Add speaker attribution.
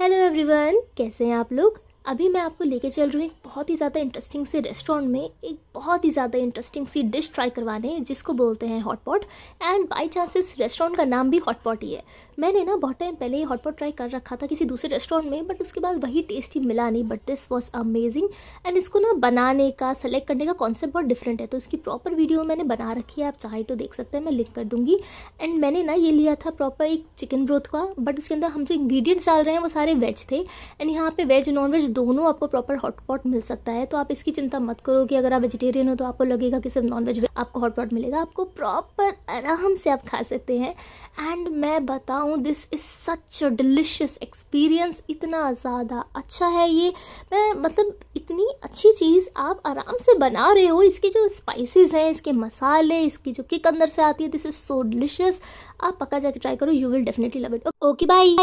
Speaker 1: hello everyone कैसे हैं आप लोग अभी मैं आपको लेके चल रही हूँ एक बहुत ही ज़्यादा इंटरेस्टिंग से रेस्टोरेंट में एक बहुत ही ज़्यादा इंटरेस्टिंग सी डिश ट्राई करवाने जिसको बोलते हैं हॉटपॉट एंड बाई चांस इस रेस्टोरेंट का नाम भी हॉटपॉट ही है मैंने ना बहुत टाइम पहले ही हॉटपॉट ट्राई कर रखा था किसी दूसरे रेस्टोरेंट में बट उसके बाद वही टेस्टी मिला नहीं but this was amazing and इसको ना बनाने का सेलेक्ट करने का कॉन्सेप्ट बहुत डिफरेंट है तो इसकी प्रॉपर वीडियो मैंने बना रखी है आप चाहें तो देख सकते हैं मैं लिंक कर दूँगी एंड मैंने ना ये लिया था प्रॉपर एक चिकन ब्रोथ का बट उसके अंदर हम जो इंग्रीडियंट्स डाल रहे हैं वो सारे वेज थे एंड यहाँ पर वेज नॉन वेज दोनों आपको प्रॉपर हॉटपॉट मिल सकता है तो आप इसकी चिंता मत करो कि अगर आप वेजिटेरियन हो तो आपको लगेगा कि सिर्फ नॉन वेज आपको हॉटपॉट मिलेगा आपको प्रॉपर आराम से आप खा सकते हैं एंड मैं बताऊँ this is such delicious experience इतना ज़्यादा अच्छा है ये मैं मतलब इतनी अच्छी चीज़ आप आराम से बना रहे हो इसके जो स्पाइसेस हैं इसके मसाले इसकी जो किक अंदर से आती है दिस इज़ सो डिलिशियस आप पक्का जाके ट्राई करो you will definitely love it okay bye